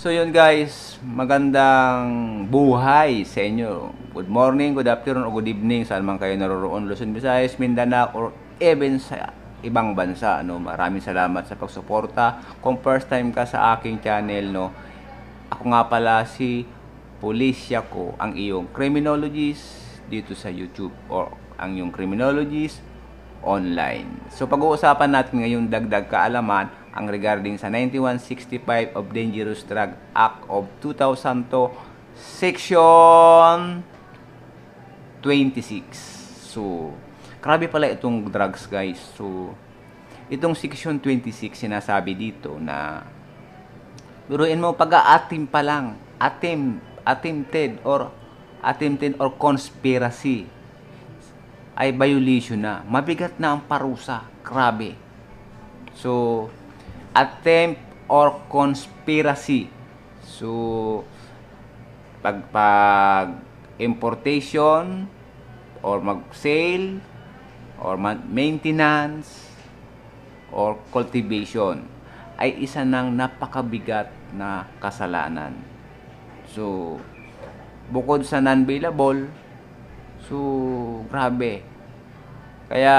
So yun guys, magandang buhay sa inyo. Good morning, good afternoon, or good evening saan man kayo naroroon. Luzon, Visayas, Mindanao, or even sa ibang bansa. No? Maraming salamat sa pagsuporta. Kung first time ka sa aking channel, no? ako nga pala si Pulisya ko, ang iyong criminologist dito sa YouTube or ang iyong criminologist online. So pag-uusapan natin ngayon dagdag kaalaman ang regarding sa 9165 of Dangerous Drug Act of 2002 Section 26. So, grabe pala itong drugs guys. So, itong Section 26 sinasabi dito na Biruin mo pag-aatim pa lang, atim, attempted or attempted or conspiracy ay violation na. Mabigat na ang parusa. Grabe. So, attempt or conspiracy. So, pagpag importation or mag-sale or maintenance or cultivation ay isa ng napakabigat na kasalanan. So, bukod sa non-bailable, So, grabe. Kaya,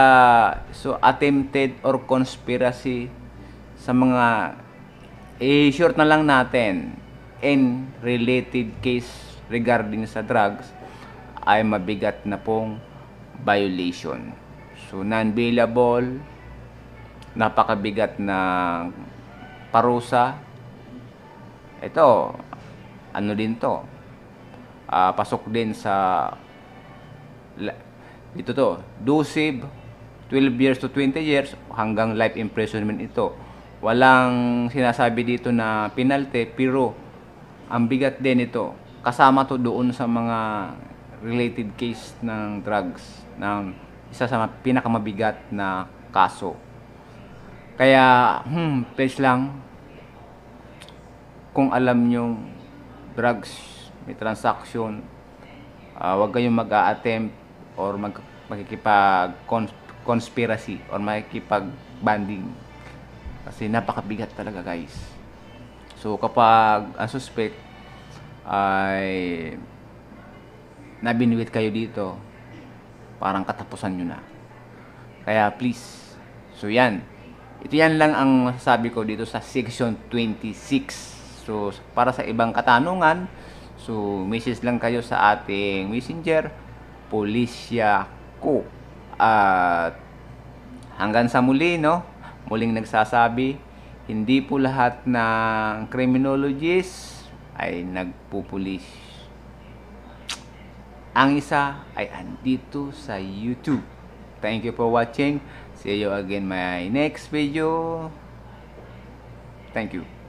so attempted or conspiracy sa mga i eh, short na lang natin in related case regarding sa drugs ay mabigat na pong violation. So, non-bailable, napakabigat na parusa. Ito, ano din to? Uh, pasok din sa ito to, Dusive, 12 years to 20 years, hanggang life imprisonment ito. Walang sinasabi dito na penalty, pero ang bigat din ito. Kasama to doon sa mga related case ng drugs, ng isa sa pinakamabigat na kaso. Kaya, hmm, page lang, kung alam yung drugs, may transaction, uh, ah, wag kayong mag-a-attempt or mag makikipag conspiracy or makikipag banding kasi napakabigat talaga guys so kapag ang suspect ay nabinwit kayo dito parang katapusan nyo na kaya please so yan ito yan lang ang masasabi ko dito sa section 26 so para sa ibang katanungan so message lang kayo sa ating messenger pulisya ko. At hanggang sa muli, no? Muling nagsasabi, hindi po lahat ng criminologists ay nagpupulis. Ang isa ay andito sa YouTube. Thank you for watching. See you again my next video. Thank you.